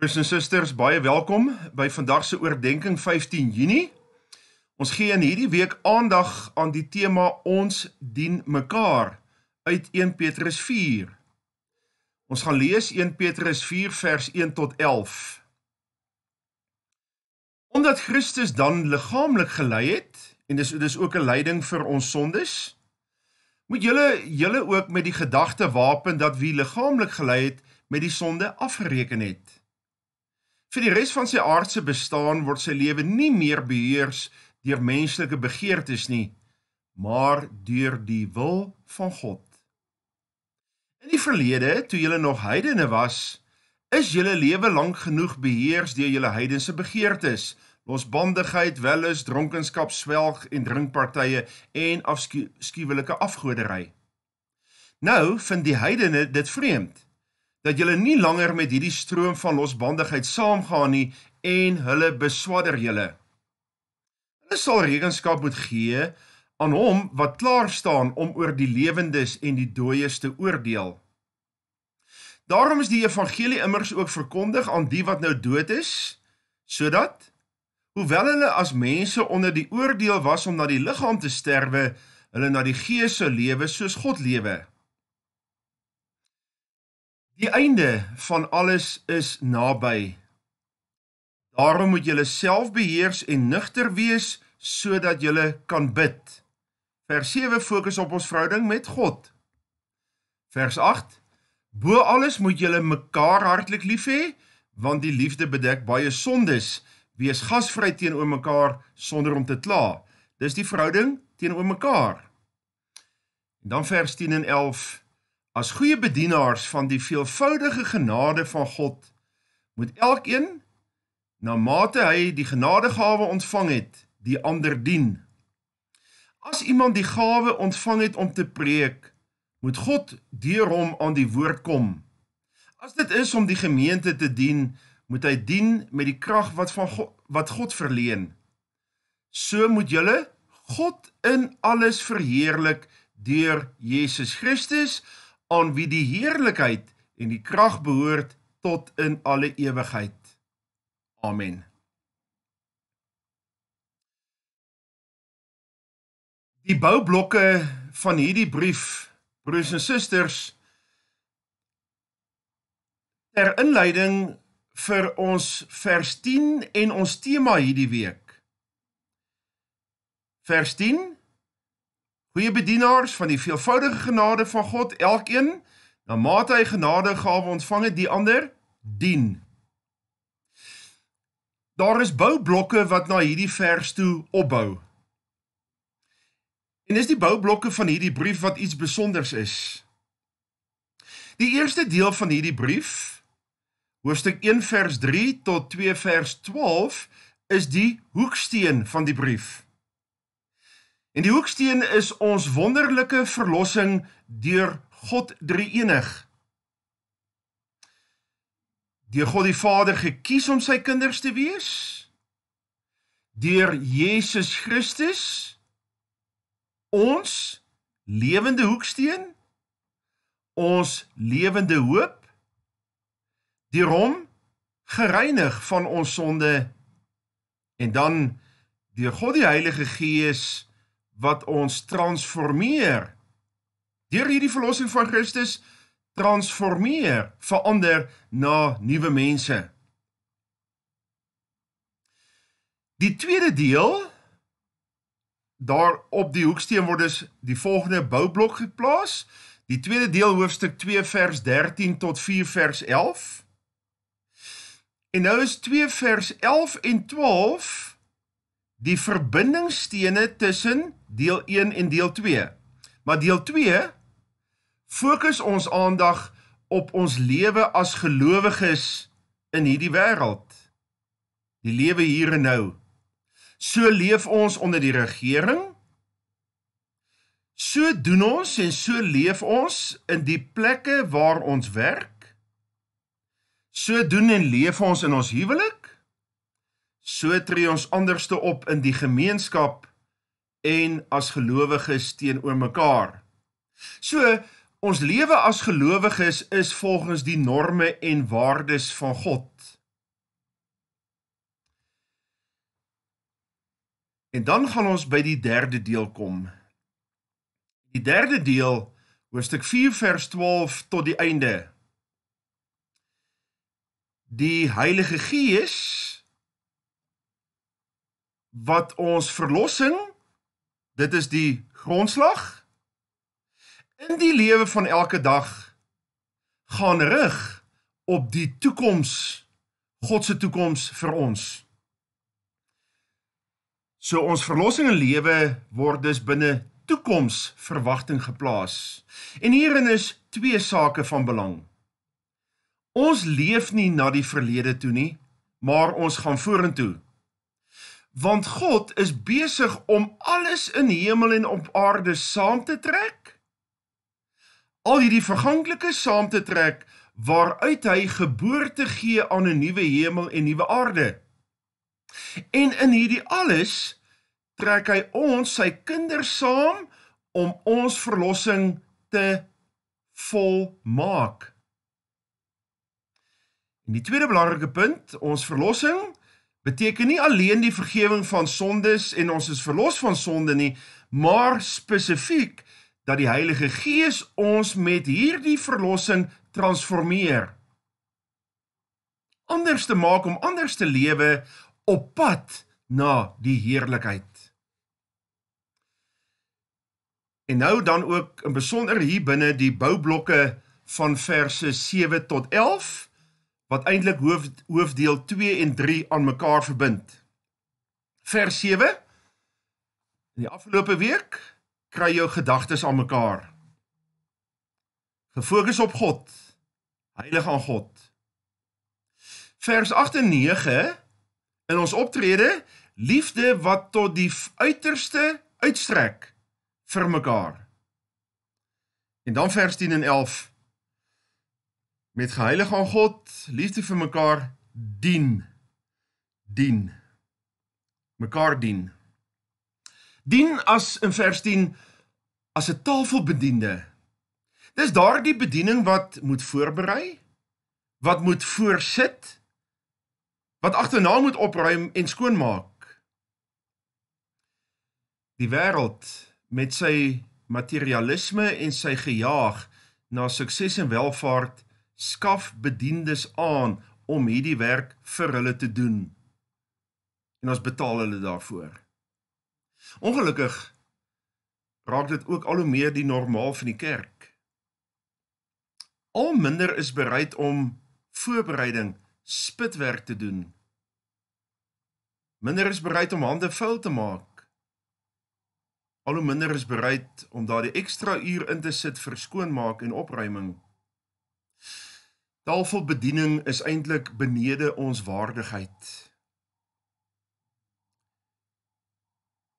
Broers en susters, baie welkom by vandag se oordeenking 15 Junie. Ons gee in hierdie week aandag aan die tema ons dien mekaar uit 1 Petrus 4. Ons gaan lees 1 Petrus 4 vers 1 tot 11. Omdat Christus dan liggaamlik gelei het en dis dis ook 'n lyding vir ons sondes, moet julle julle ook met die gedagte wapen dat wie liggaamlik gelei het met die sonde afgereken het. Vir die res van sy aardse bestaan word sy lewe nie meer beheers deur menslike begeertes nie, maar deur die wil van God. In die verlede, toe julle nog heidene was, is julle lewe lank genoeg beheers deur julle heidense begeertes, losbandigheid, welis, dronkenskap, swelg en drinkpartye en afskuwelike afgoderry. Nou vind die heidene dit vreemd dat julle nie langer met hierdie stroom van losbandigheid saamgaan nie en hulle beswadder julle. Hulle sal rekenskap moet gee aan hom wat klaar staan om oor die lewendes en die dooies te oordeel. Daarom is die evangelie immers ook verkondig aan die wat nou dood is, sodat hoewel hulle as mense onder die oordeel was om na die liggaam te sterwe, hulle na die gees sou lewe soos God lewe. Die einde van alles is naby. Daarom moet julle self beheers en nugter wees sodat julle kan bid. Vers 7 fokus op ons verhouding met God. Vers 8: Bo alles moet julle mekaar hartlik lief hê, want die liefde bedek baie sondes. Wees gasvry teenoor mekaar sonder om te kla. Dis die verhouding teenoor mekaar. En dan vers 10 en 11 As goeie bedienaars van die veelvoudige genade van God moet elkeen na mate hy die genadegawe ontvang het, die ander dien. As iemand die gawe ontvang het om te preek, moet God deur hom aan die woord kom. As dit is om die gemeente te dien, moet hy dien met die krag wat van God wat God verleen. So moet julle God in alles verheerlik deur Jesus Christus aan wie die heerlikheid en die krag behoort tot in alle ewigheid. Amen. Die boublokke van hierdie brief, broers en susters, ter inleiding vir ons vers 10 en ons tema hierdie week. Vers 10 goeie bedienaars van die veelvoudige genade van God, elkeen na mate hy genade gawe ontvang het, die ander dien. Daar is boublokke wat na hierdie vers toe opbou. En dis die boublokke van hierdie brief wat iets spesiaals is. Die eerste deel van hierdie brief, hoofstuk 1 vers 3 tot 2 vers 12, is die hoeksteen van die brief. En die hoeksteen is ons wonderlike verlossing deur God Drie-enig. Deur God die Vader gekies om sy kinders te wees. Deur Jesus Christus ons lewende hoeksteen, ons lewende hoop, deur hom gereinig van ons sonde en dan deur God die Heilige Gees wat ons transformeer. Deur hierdie verlossing van Christus transformeer, verander na nuwe mense. Die tweede deel daar op die hoeksteen word dus die volgende boublok geplaas. Die tweede deel hoofstuk 2 vers 13 tot 4 vers 11. En nou is 2 vers 11 en 12 die verbindingsstene tussen deel 1 en deel 2. Maar deel 2 fokus ons aandag op ons lewe as gelowiges in hierdie wêreld. Die lewe hier en nou. So leef ons onder die regering. So doen ons en so leef ons in die plekke waar ons werk. So doen en leef ons in ons huwelik. So tree ons anderste op in die gemeenskap en as gelowiges teenoor mekaar. So, ons lewe as gelowiges is volgens die norme en waardes van God. En dan gaan ons by die derde deel kom. Die derde deel, hoofstuk 4 vers 12 tot die einde. Die Heilige Gees wat ons verlossing Dit is die grondslag. In die lewe van elke dag gaan rig op die toekoms, God se toekoms vir ons. So ons verlossing en lewe word dus binne toekomsverwagting geplaas. En hierin is twee sake van belang. Ons leef nie na die verlede toe nie, maar ons gaan vorentoe want God is besig om alles in hemel en op aarde saam te trek. Al hierdie verganklike saam te trek waaruit hy geboorte gee aan 'n nuwe hemel en nuwe aarde. En in hierdie alles trek hy ons sy kinders saam om ons verlossing te volmaak. En die tweede belangrike punt, ons verlossing beteken nie alleen die vergewing van sondes en ons is verlos van sonde nie, maar spesifiek dat die Heilige Gees ons met hierdie verlossing transformeer. Anders te maak om anders te lewe op pad na die heerlikheid. En nou dan ook in besonder hier binne die boublokke van verse 7 tot wat eintlik hoof hoofdeel 2 en 3 aan mekaar verbind. Vers 7 In die afgelope week kry jou gedagtes aan mekaar. Gefokus op God. Heilig aan God. Vers 8 en 9 in ons optrede liefde wat tot die uiterste uitstrek vir mekaar. En dan vers 10 en met geheilig aan God, liefde vir mekaar dien. Dien. Mekaar dien. Dien as in vers 10 as 'n tafelbediende. Dis daardie bediening wat moet voorberei, wat moet voorsit, wat agterna moet opruim en skoonmaak. Die wêreld met sy materialisme en sy gejaag na sukses en welfaart skaf bediendes aan om hierdie werk vir hulle te doen. En ons betaal hulle daarvoor. Ongelukkig raak dit ook al hoe meer die normaal van die kerk. Al minder is bereid om voorbereiding, spitwerk te doen. Minder is bereid om hande vuil te maak. Al hoe minder is bereid om daardie ekstra uur in te sit vir skoonmaak en opruiming. Tafelbediening is eintlik benede ons waardigheid.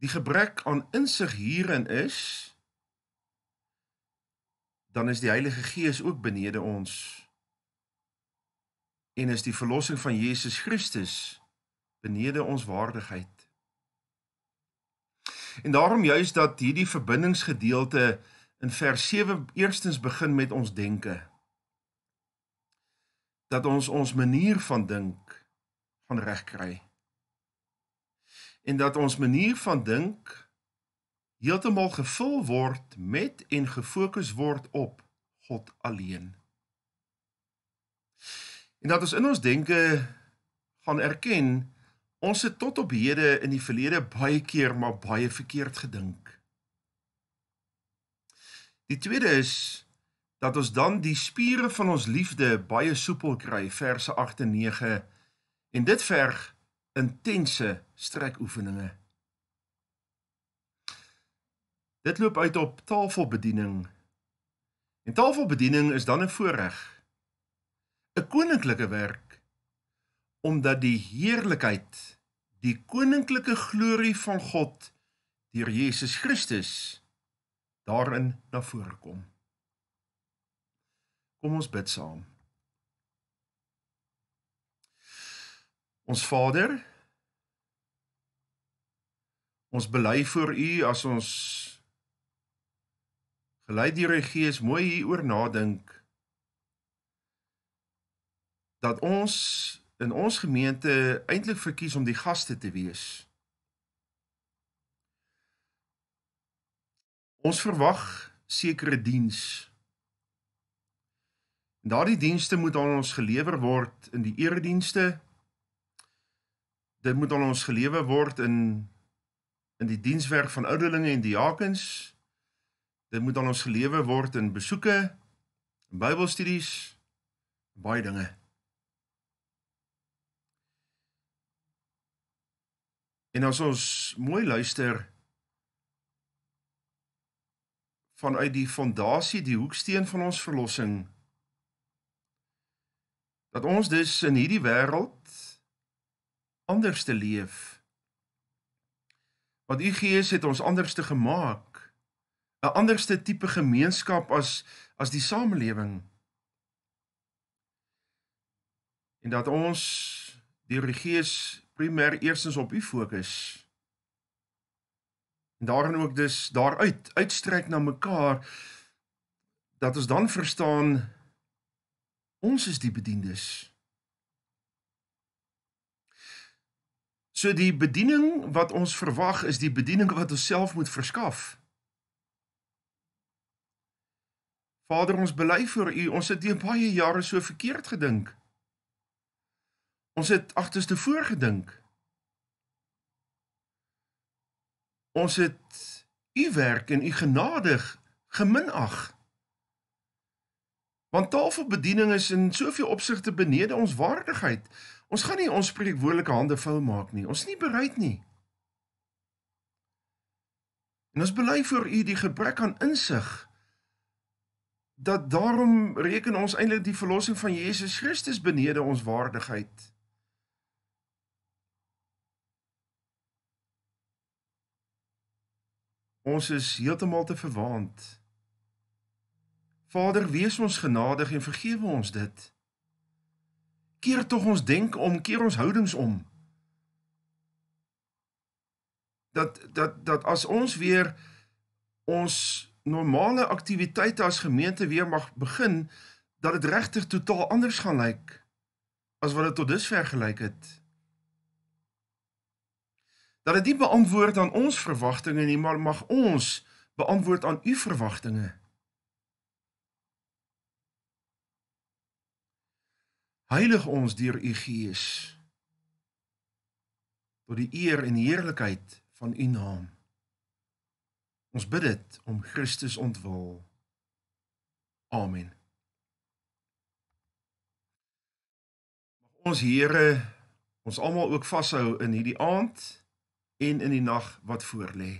Die gebrek aan insig hierin is dan is die Heilige Gees ook benede ons. En is die verlossing van Jesus Christus benede ons waardigheid. En daarom juis dat hierdie verbindingsgedeelte in vers 7 eerstens begin met ons denke dat ons ons manier van dink van reg kry. En dat ons manier van dink heeltemal gevul word met en gefokus word op God alleen. En dat ons in ons denke gaan erken ons het tot op hede in die verlede baie keer maar baie verkeerd gedink. Die tweede is dat ons dan die spiere van ons liefde baie soepel kry verse 8 en 9 en dit verg intense strekoefeninge dit loop uit op tafelbediening en tafelbediening is dan 'n voorreg 'n koninklike werk omdat die heerlikheid die koninklike glorie van God deur Jesus Christus daarin na vore kom Kom ons bid saam. Ons Vader, ons bely vir U as ons gelei deur U Gees mooi hieroor nadink dat ons in ons gemeente eintlik verkies om die gaste te wees. Ons verwag sekere diens En daardie dienste moet aan ons gelewer word in die eredienste. Dit moet aan ons gelewer word in in die dienswerk van ouderlinge en diakens. Dit moet aan ons gelewer word in besoeke, in Bybelstudies, baie dinge. En as ons mooi luister vanuit die fondasie, die hoeksteen van ons verlossing, dat ons dus in hierdie wêreld anders te leef. Want u Gees het ons anders te gemaak, 'n anderste tipe gemeenskap as as die samelewing. En dat ons deur die Gees primêr eerstens op u fokus. En daarin ook dus daaruit uitstrek na mekaar dat ons dan verstaan Ons is die bedieners. So die bediening wat ons verwag is die bediening wat ons self moet verskaf. Vader, ons bely vir U, ons het deur baie jare so verkeerd gedink. Ons het agterstevoor gedink. Ons het U werk en U genadig geminag. Want tafelbediening is in soveel opsigte benede ons waardigheid. Ons gaan nie ons spreekwoordelike hande vou maak nie. Ons is nie bereid nie. En ons bely vir u die gebrek aan insig dat daarom reken ons eintlik die verlossing van Jesus Christus benede ons waardigheid. Ons is heeltemal te verwaand. Vader, wees ons genadig en vergewe ons dit. Keer tog ons denke om, keer ons houdings om. Dat dat dat as ons weer ons normale aktiwiteite as gemeente weer mag begin, dat dit regtig totaal anders gaan lyk as wat dit tot dusver gelyk het. Dat dit nie beantwoord aan ons verwagtinge nie, maar mag ons beantwoord aan u verwagtinge. Heilig ons deur u Gees tot die eer en heerlikheid van u naam. Ons bid dit om Christus ontwil. Amen. Mag ons Here ons almal ook vashou in hierdie aand en in die nag wat voorlê.